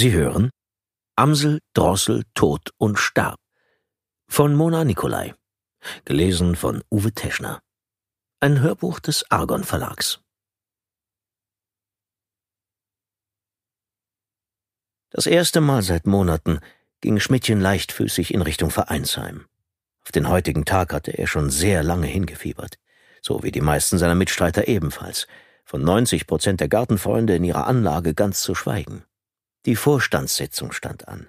Sie hören Amsel Drossel Tod und starb von Mona Nicolai, gelesen von Uwe Teschner. Ein Hörbuch des Argon Verlags. Das erste Mal seit Monaten ging Schmidtchen leichtfüßig in Richtung Vereinsheim. Auf den heutigen Tag hatte er schon sehr lange hingefiebert, so wie die meisten seiner Mitstreiter ebenfalls, von 90 Prozent der Gartenfreunde in ihrer Anlage ganz zu schweigen. Die Vorstandssitzung stand an,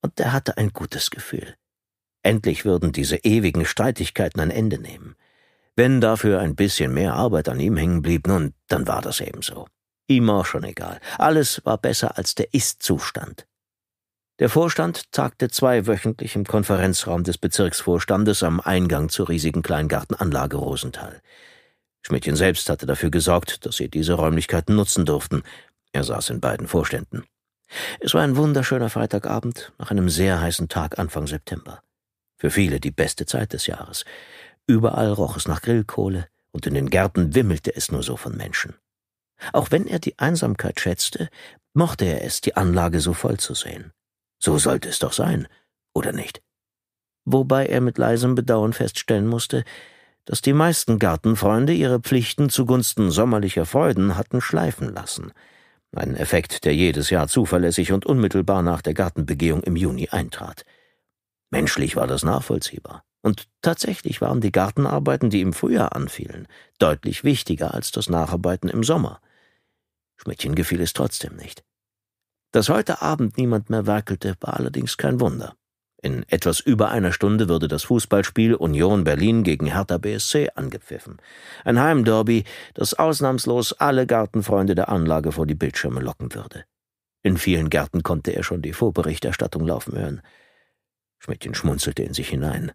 und er hatte ein gutes Gefühl. Endlich würden diese ewigen Streitigkeiten ein Ende nehmen. Wenn dafür ein bisschen mehr Arbeit an ihm hängen blieb, nun, dann war das ebenso. Ihm auch schon egal. Alles war besser als der Ist-Zustand. Der Vorstand tagte zweiwöchentlich im Konferenzraum des Bezirksvorstandes am Eingang zur riesigen Kleingartenanlage Rosenthal. Schmidtchen selbst hatte dafür gesorgt, dass sie diese Räumlichkeiten nutzen durften. Er saß in beiden Vorständen. Es war ein wunderschöner Freitagabend nach einem sehr heißen Tag Anfang September. Für viele die beste Zeit des Jahres. Überall roch es nach Grillkohle und in den Gärten wimmelte es nur so von Menschen. Auch wenn er die Einsamkeit schätzte, mochte er es, die Anlage so voll zu sehen. So sollte es doch sein, oder nicht? Wobei er mit leisem Bedauern feststellen musste, dass die meisten Gartenfreunde ihre Pflichten zugunsten sommerlicher Freuden hatten schleifen lassen – ein Effekt, der jedes Jahr zuverlässig und unmittelbar nach der Gartenbegehung im Juni eintrat. Menschlich war das nachvollziehbar. Und tatsächlich waren die Gartenarbeiten, die im Frühjahr anfielen, deutlich wichtiger als das Nacharbeiten im Sommer. Schmidtchen gefiel es trotzdem nicht. Dass heute Abend niemand mehr werkelte, war allerdings kein Wunder. In etwas über einer Stunde würde das Fußballspiel Union Berlin gegen Hertha BSC angepfiffen. Ein Heimderby, das ausnahmslos alle Gartenfreunde der Anlage vor die Bildschirme locken würde. In vielen Gärten konnte er schon die Vorberichterstattung laufen hören. Schmidtchen schmunzelte in sich hinein.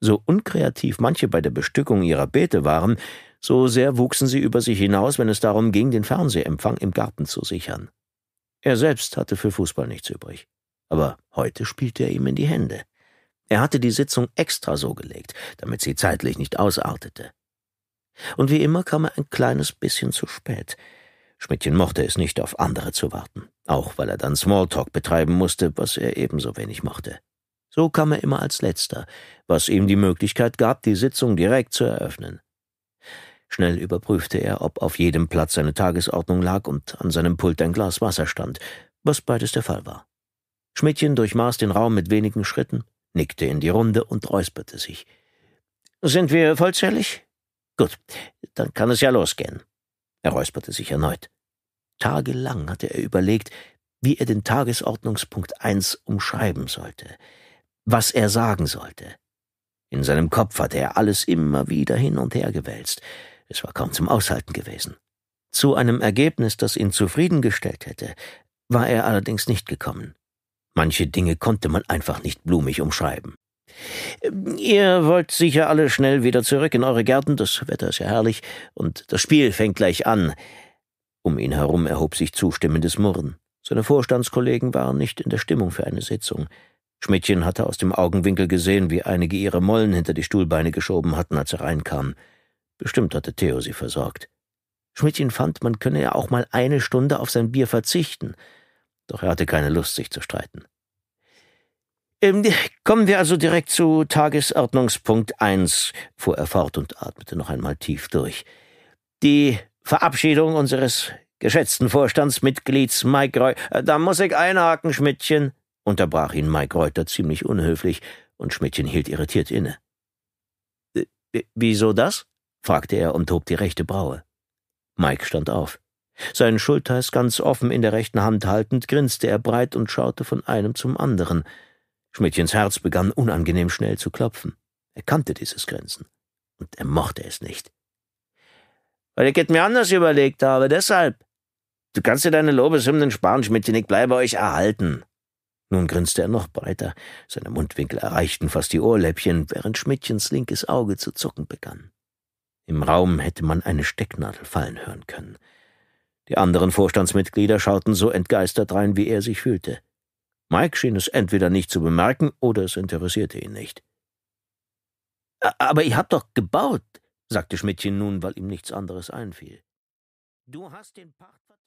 So unkreativ manche bei der Bestückung ihrer Beete waren, so sehr wuchsen sie über sich hinaus, wenn es darum ging, den Fernsehempfang im Garten zu sichern. Er selbst hatte für Fußball nichts übrig aber heute spielte er ihm in die Hände. Er hatte die Sitzung extra so gelegt, damit sie zeitlich nicht ausartete. Und wie immer kam er ein kleines bisschen zu spät. Schmidtchen mochte es nicht, auf andere zu warten, auch weil er dann Smalltalk betreiben musste, was er ebenso wenig mochte. So kam er immer als letzter, was ihm die Möglichkeit gab, die Sitzung direkt zu eröffnen. Schnell überprüfte er, ob auf jedem Platz seine Tagesordnung lag und an seinem Pult ein Glas Wasser stand, was beides der Fall war. Schmidtchen durchmaß den Raum mit wenigen Schritten, nickte in die Runde und räusperte sich. Sind wir vollzählig? Gut, dann kann es ja losgehen. Er räusperte sich erneut. Tagelang hatte er überlegt, wie er den Tagesordnungspunkt 1 umschreiben sollte, was er sagen sollte. In seinem Kopf hatte er alles immer wieder hin und her gewälzt. Es war kaum zum Aushalten gewesen. Zu einem Ergebnis, das ihn zufriedengestellt hätte, war er allerdings nicht gekommen. Manche Dinge konnte man einfach nicht blumig umschreiben. Ihr wollt sicher alle schnell wieder zurück in eure Gärten, das Wetter ist ja herrlich, und das Spiel fängt gleich an. Um ihn herum erhob sich zustimmendes Murren. Seine Vorstandskollegen waren nicht in der Stimmung für eine Sitzung. Schmidtchen hatte aus dem Augenwinkel gesehen, wie einige ihre Mollen hinter die Stuhlbeine geschoben hatten, als er reinkam. Bestimmt hatte Theo sie versorgt. Schmidtchen fand, man könne ja auch mal eine Stunde auf sein Bier verzichten. Doch er hatte keine Lust, sich zu streiten. Ähm, kommen wir also direkt zu Tagesordnungspunkt 1, fuhr er fort und atmete noch einmal tief durch. Die Verabschiedung unseres geschätzten Vorstandsmitglieds Mike Reuter. Äh, da muss ich einhaken, Schmidtchen, unterbrach ihn Mike Reuter ziemlich unhöflich, und Schmidtchen hielt irritiert inne. Äh, wieso das? fragte er und hob die rechte Braue. Mike stand auf. Seinen Schultheiß ganz offen in der rechten Hand haltend, grinste er breit und schaute von einem zum anderen. Schmidtchens Herz begann unangenehm schnell zu klopfen. Er kannte dieses Grinsen. Und er mochte es nicht. Weil ich es mir anders überlegt habe, deshalb. Du kannst dir deine Lobeshymnen sparen, Schmidtchen, ich bleibe euch erhalten. Nun grinste er noch breiter. Seine Mundwinkel erreichten fast die Ohrläppchen, während Schmidtchens linkes Auge zu zucken begann. Im Raum hätte man eine Stecknadel fallen hören können. Die anderen Vorstandsmitglieder schauten so entgeistert rein, wie er sich fühlte. Mike schien es entweder nicht zu bemerken oder es interessierte ihn nicht. Aber ihr habt doch gebaut, sagte Schmidtchen nun, weil ihm nichts anderes einfiel. Du hast den Pachtvertrag.